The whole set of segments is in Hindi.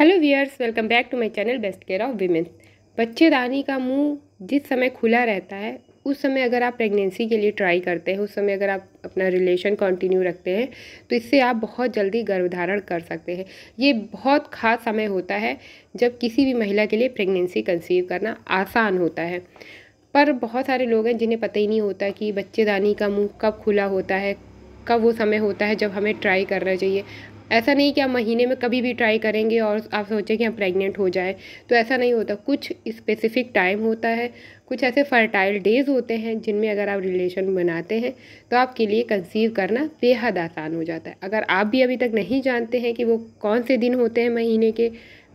hello viewers welcome back to my channel best care of women's बच्चेदानी का मुंह जिस समय खुला रहता है उस समय अगर आप प्रेगनेंसी के लिए ट्राई करते हैं उस समय अगर आप अपना रिलेशन कंटिन्यू रखते हैं तो इससे आप बहुत जल्दी गर्भधारण कर सकते हैं ये बहुत खास समय होता है जब किसी भी महिला के लिए प्रेगनेंसी कंसीव करना आसान होता है पर बहुत सारे लोग हैं जिन्हें पता ही नहीं होता कि बच्चेदानी का मुँह कब खुला होता है कब वो समय होता है जब हमें ट्राई करना चाहिए ऐसा नहीं कि आप महीने में कभी भी ट्राई करेंगे और आप सोचें कि हम प्रेग्नेंट हो जाए तो ऐसा नहीं होता कुछ स्पेसिफिक टाइम होता है कुछ ऐसे फर्टाइल डेज होते हैं जिनमें अगर आप रिलेशन बनाते हैं तो आपके लिए कंसीव करना बेहद आसान हो जाता है अगर आप भी अभी तक नहीं जानते हैं कि वो कौन से दिन होते हैं महीने के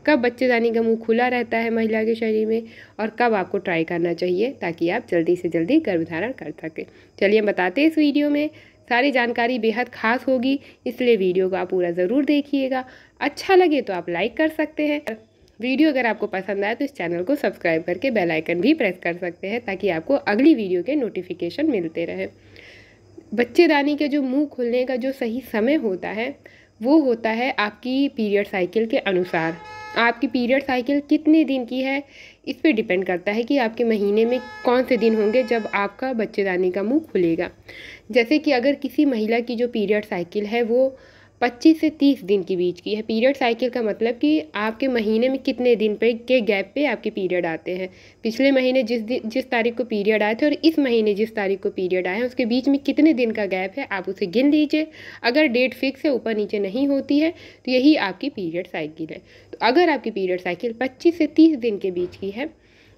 कब बच्चेदानी का मुंह खुला रहता है महिला के शरीर में और कब आपको ट्राई करना चाहिए ताकि आप जल्दी से जल्दी गर्भधारण कर सकें चलिए हम बताते हैं इस वीडियो में सारी जानकारी बेहद खास होगी इसलिए वीडियो को आप पूरा ज़रूर देखिएगा अच्छा लगे तो आप लाइक कर सकते हैं वीडियो अगर आपको पसंद आए तो इस चैनल को सब्सक्राइब करके बेल आइकन भी प्रेस कर सकते हैं ताकि आपको अगली वीडियो के नोटिफिकेशन मिलते रहें बच्चेदानी के जो मुंह खुलने का जो सही समय होता है वो होता है आपकी पीरियड साइकिल के अनुसार आपकी पीरियड साइकिल कितने दिन की है इस पर डिपेंड करता है कि आपके महीने में कौन से दिन होंगे जब आपका बच्चेदानी का मुंह खुलेगा जैसे कि अगर किसी महिला की जो पीरियड साइकिल है वो 25 से 30 दिन के बीच की है पीरियड साइकिल का मतलब कि आपके महीने में कितने दिन पे के गैप पे आपके पीरियड आते हैं पिछले महीने जिस दिन जिस तारीख को पीरियड आए थे और इस महीने जिस तारीख को पीरियड आए हैं उसके बीच में कितने दिन का गैप है आप उसे गिन लीजिए अगर डेट फिक्स है ऊपर नीचे नहीं होती है तो यही आपकी पीरियड साइकिल है तो अगर आपकी पीरियड साइकिल पच्चीस से तीस दिन के बीच की है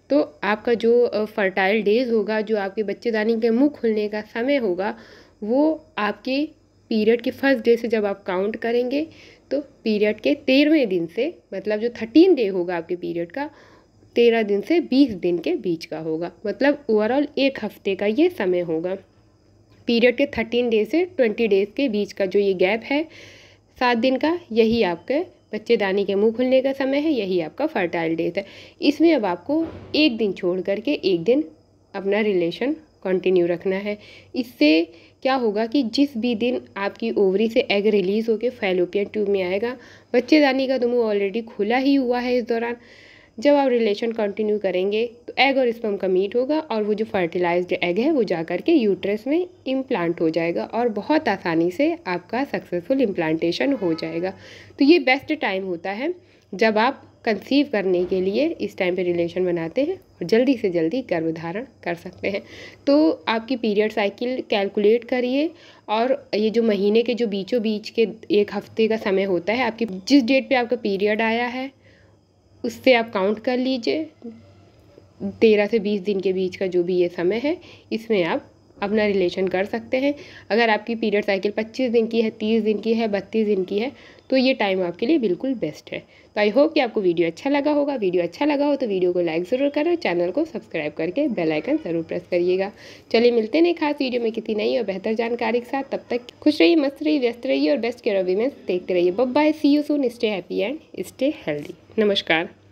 तो आपका जो फर्टाइल डेज होगा जो आपके बच्चेदानी के मुँह खुलने का समय होगा वो आपके पीरियड के फर्स्ट डे से जब आप काउंट करेंगे तो पीरियड के तेरहवें दिन से मतलब जो थर्टीन डे होगा आपके पीरियड का तेरह दिन से बीस दिन के बीच का होगा मतलब ओवरऑल एक हफ्ते का ये समय होगा पीरियड के थर्टीन डे से ट्वेंटी डेज के बीच का जो ये गैप है सात दिन का यही आपके बच्चेदानी के मुंह खुलने का समय है यही आपका फर्टाइल डेज है इसमें अब आपको एक दिन छोड़ करके एक दिन अपना रिलेशन कंटिन्यू रखना है इससे क्या होगा कि जिस भी दिन आपकी ओवरी से एग रिलीज़ होकर फैलोपियन ट्यूब में आएगा बच्चेदानी का तो मुँह ऑलरेडी खुला ही हुआ है इस दौरान जब आप रिलेशन कंटिन्यू करेंगे तो एग और स्पम का मीट होगा और वो जो फर्टिलाइज्ड एग है वो जा कर के यूट्रस में इम्प्लांट हो जाएगा और बहुत आसानी से आपका सक्सेसफुल इम्प्लांटेशन हो जाएगा तो ये बेस्ट टाइम होता है जब आप कंसीव करने के लिए इस टाइम पे रिलेशन बनाते हैं और जल्दी से जल्दी गर्भ धारण कर सकते हैं तो आपकी पीरियड साइकिल कैलकुलेट करिए और ये जो महीने के जो बीचों बीच के एक हफ्ते का समय होता है आपकी जिस डेट पे आपका पीरियड आया है उससे आप काउंट कर लीजिए तेरह से बीस दिन के बीच का जो भी ये समय है इसमें आप अपना रिलेशन कर सकते हैं अगर आपकी पीरियड साइकिल 25 दिन की है 30 दिन की है 32 दिन की है तो ये टाइम आपके लिए बिल्कुल बेस्ट है तो आई होप कि आपको वीडियो अच्छा लगा होगा वीडियो अच्छा लगा हो तो वीडियो को लाइक ज़रूर करें चैनल को सब्सक्राइब करके बेल आइकन ज़रूर प्रेस करिएगा चलिए मिलते नहीं खास वीडियो में किसी नई और बेहतर जानकारी के साथ तब तक खुश रहिए मस्त रहिए व्यस्त रहिए और बेस्ट केयर ऑफ वीमेंस देखते रहिए बब bye see you soon stay happy and stay healthy नमस्कार